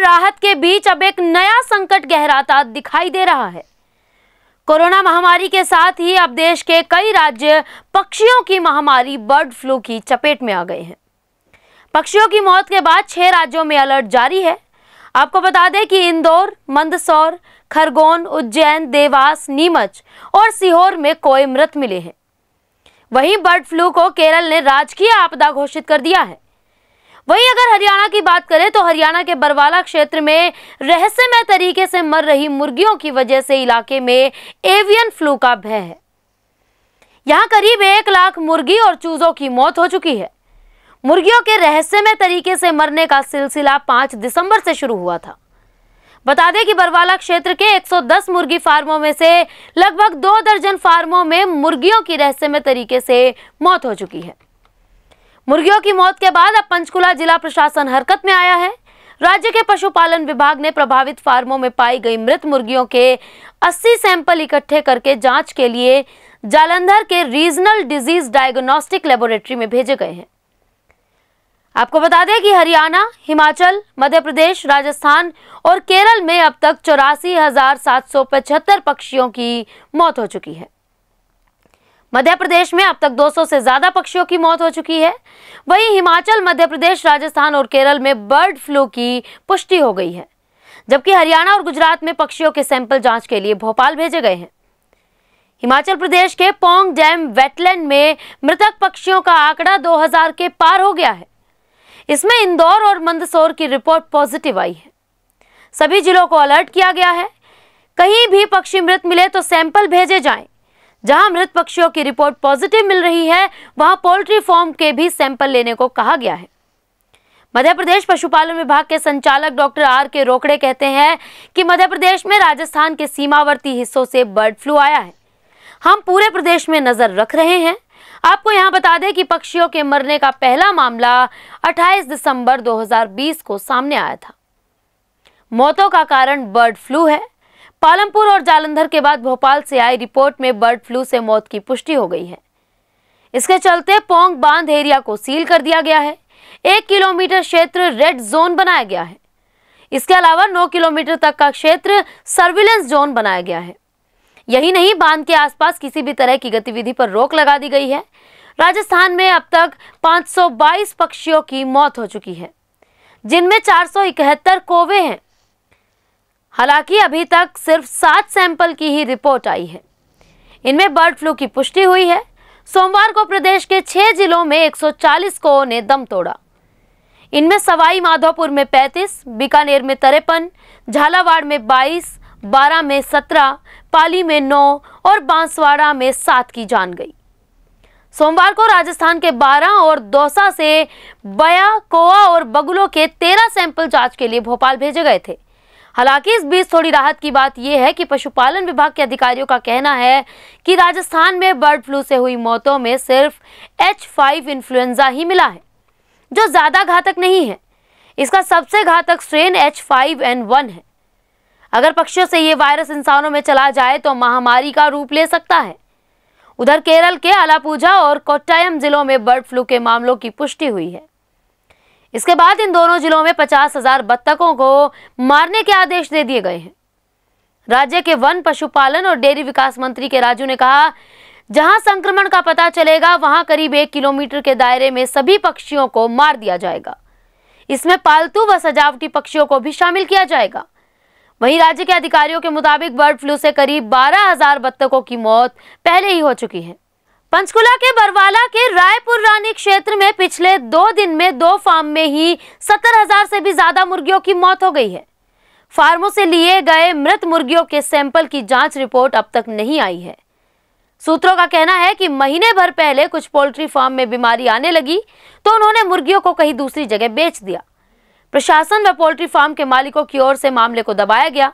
राहत के बीच अब एक नया संकट गहराता दिखाई दे रहा है कोरोना महामारी के साथ ही अब देश के कई राज्य पक्षियों की महामारी बर्ड फ्लू की चपेट में आ गए हैं पक्षियों की मौत के बाद छह राज्यों में अलर्ट जारी है आपको बता दें कि इंदौर मंदसौर खरगोन उज्जैन देवास नीमच और सीहोर में कोई मृत मिले हैं वहीं बर्ड फ्लू को केरल ने राजकीय आपदा घोषित कर दिया है वहीं अगर हरियाणा की बात करें तो हरियाणा के बरवाला क्षेत्र में रहस्यमय तरीके से मर रही मुर्गियों की वजह से इलाके में एवियन फ्लू का भय है यहाँ करीब एक लाख मुर्गी और चूजों की मौत हो चुकी है मुर्गियों के रहस्यमय तरीके से मरने का सिलसिला पांच दिसंबर से शुरू हुआ था बता दें कि बरवाला क्षेत्र के 110 मुर्गी फार्मों में से लगभग दो दर्जन फार्मों में मुर्गियों की रहस्यमय तरीके से मौत हो चुकी है मुर्गियों की मौत के बाद अब पंचकुला जिला प्रशासन हरकत में आया है राज्य के पशुपालन विभाग ने प्रभावित फार्मों में पाई गई मृत मुर्गियों के 80 सैंपल इकट्ठे करके जांच के लिए जालंधर के रीजनल डिजीज डायग्नोस्टिक लेबोरेटरी में भेजे गए हैं आपको बता दें कि हरियाणा हिमाचल मध्य प्रदेश राजस्थान और केरल में अब तक चौरासी पक्षियों की मौत हो चुकी है मध्य प्रदेश में अब तक 200 से ज़्यादा पक्षियों की मौत हो चुकी है वहीं हिमाचल मध्य प्रदेश राजस्थान और केरल में बर्ड फ्लू की पुष्टि हो गई है जबकि हरियाणा और गुजरात में पक्षियों के सैंपल जांच के लिए भोपाल भेजे गए हैं हिमाचल प्रदेश के पोंग डैम वेटलैंड में मृतक पक्षियों का आंकड़ा 2000 के पार हो गया है इसमें इंदौर और मंदसौर की रिपोर्ट पॉजिटिव आई है सभी जिलों को अलर्ट किया गया है कहीं भी पक्षी मृत मिले तो सैंपल भेजे जाएं। जहां मृत पक्षियों की रिपोर्ट पॉजिटिव मिल रही है वहां पोल्ट्री फॉर्म के भी सैंपल लेने को कहा गया है मध्य प्रदेश पशुपालन विभाग के संचालक डॉक्टर आर के रोकड़े कहते हैं कि मध्य प्रदेश में राजस्थान के सीमावर्ती हिस्सों से बर्ड फ्लू आया है हम पूरे प्रदेश में नजर रख रहे हैं आपको यहां बता दें कि पक्षियों के मरने का पहला मामला 28 दिसंबर 2020 को सामने आया था मौतों का कारण बर्ड फ्लू है पालमपुर और जालंधर के बाद भोपाल से आई रिपोर्ट में बर्ड फ्लू से मौत की पुष्टि हो गई है इसके चलते पोंग बांध एरिया को सील कर दिया गया है एक किलोमीटर क्षेत्र रेड जोन बनाया गया है इसके अलावा नौ किलोमीटर तक का क्षेत्र सर्विलेंस जोन बनाया गया है यही नहीं बांध के आसपास किसी भी तरह की गतिविधि पर रोक लगा दी गई है राजस्थान में अब तक 522 पक्षियों की मौत हो चुकी है जिनमें चार कोवे हैं हालांकि अभी तक सिर्फ सात सैंपल की ही रिपोर्ट आई है इनमें बर्ड फ्लू की पुष्टि हुई है सोमवार को प्रदेश के छह जिलों में 140 सौ ने दम तोड़ा इनमें सवाई माधोपुर में 35, बीकानेर में तिरपन झालावाड़ में 22, बारा में 17, पाली में 9 और बांसवाड़ा में 7 की जान गई सोमवार को राजस्थान के 12 और दौसा से बया कोआ और बगुलों के 13 सैंपल जांच के लिए भोपाल भेजे गए थे हालांकि इस बीच थोड़ी राहत की बात यह है कि पशुपालन विभाग के अधिकारियों का कहना है कि राजस्थान में बर्ड फ्लू से हुई मौतों में सिर्फ एच फाइव इन्फ्लुएंजा ही मिला है जो ज़्यादा घातक नहीं है इसका सबसे घातक strain H five N one है अगर पक्षियों से ये वायरस इंसानों में चला जाए तो महामारी का रूप ले सकता है उधर केरल के अलापूजा और कोट्टायम जिलों में बर्ड फ्लू के मामलों की पुष्टि हुई है इसके बाद इन दोनों जिलों में पचास हजार बत्तखों को मारने के आदेश दे दिए गए हैं राज्य के वन पशुपालन और डेयरी विकास मंत्री के राजू ने कहा जहां संक्रमण का पता चलेगा वहां करीब एक किलोमीटर के दायरे में सभी पक्षियों को मार दिया जाएगा इसमें पालतू व सजावटी पक्षियों को भी शामिल किया जाएगा वहीं राज्य के अधिकारियों के मुताबिक बर्ड फ्लू से करीब बारह हजार बत्तखों की मौत पहले ही हो चुकी है पंचकुला के बरवाला के रायपुर रानी क्षेत्र में पिछले दो दिन में दो फार्म में ही सत्तर हजार से भी ज्यादा मुर्गियों की मौत हो गई है फार्मों से लिए गए मृत मुर्गियों के सैंपल की जांच रिपोर्ट अब तक नहीं आई है सूत्रों का कहना है कि महीने भर पहले कुछ पोल्ट्री फार्म में बीमारी आने लगी तो उन्होंने मुर्गियों को कहीं दूसरी जगह बेच दिया प्रशासन व पोल्ट्री फार्म के मालिकों की ओर से मामले को दबाया गया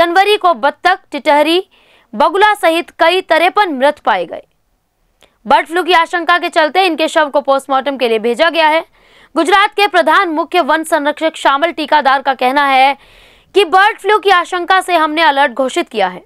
जनवरी को बत्तख टिटहरी बगुला सहित कई तरेपन मृत पाए गए बर्ड फ्लू की आशंका के चलते इनके शव को पोस्टमार्टम के लिए भेजा गया है गुजरात के प्रधान मुख्य वन संरक्षक श्यामल टीकादार का कहना है कि बर्ड फ्लू की आशंका से हमने अलर्ट घोषित किया है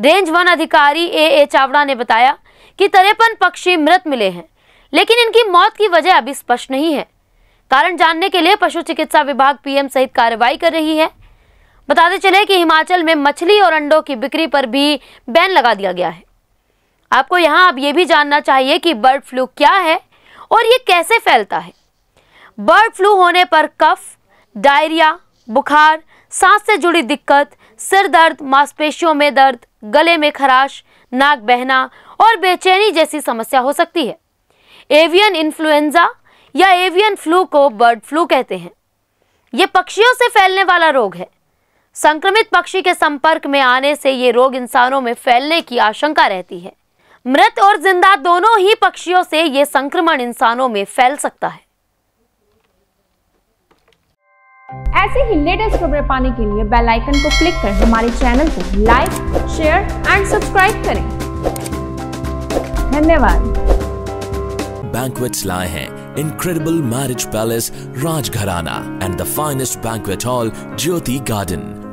रेंज वन अधिकारी ए ए चावड़ा ने बताया कि तरेपन पक्षी मृत मिले हैं लेकिन इनकी मौत की वजह अभी स्पष्ट नहीं है कारण जानने के लिए पशु चिकित्सा विभाग पीएम सहित कार्रवाई कर रही है बताते चले कि हिमाचल में मछली और अंडों की बिक्री पर भी बैन लगा दिया गया है आपको यहाँ अब ये भी जानना चाहिए कि बर्ड फ्लू क्या है और ये कैसे फैलता है बर्ड फ्लू होने पर कफ डायरिया बुखार सांस से जुड़ी दिक्कत सिर दर्द मांसपेशियों में दर्द गले में खराश नाक बहना और बेचैनी जैसी समस्या हो सकती है एवियन इन्फ्लुएंजा या एवियन फ्लू को बर्ड फ्लू कहते हैं ये पक्षियों से फैलने वाला रोग है संक्रमित पक्षी के संपर्क में आने से ये रोग इंसानों में फैलने की आशंका रहती है मृत और जिंदा दोनों ही पक्षियों से ये संक्रमण इंसानों में फैल सकता है ऐसे ही लेटेस्ट खबरें पाने के लिए बेल आइकन को क्लिक कर हमारे चैनल को लाइक शेयर एंड सब्सक्राइब करें धन्यवाद बैंकवेट लाए हैं incredible marriage palace Rajgharana and the finest banquet hall Jyoti garden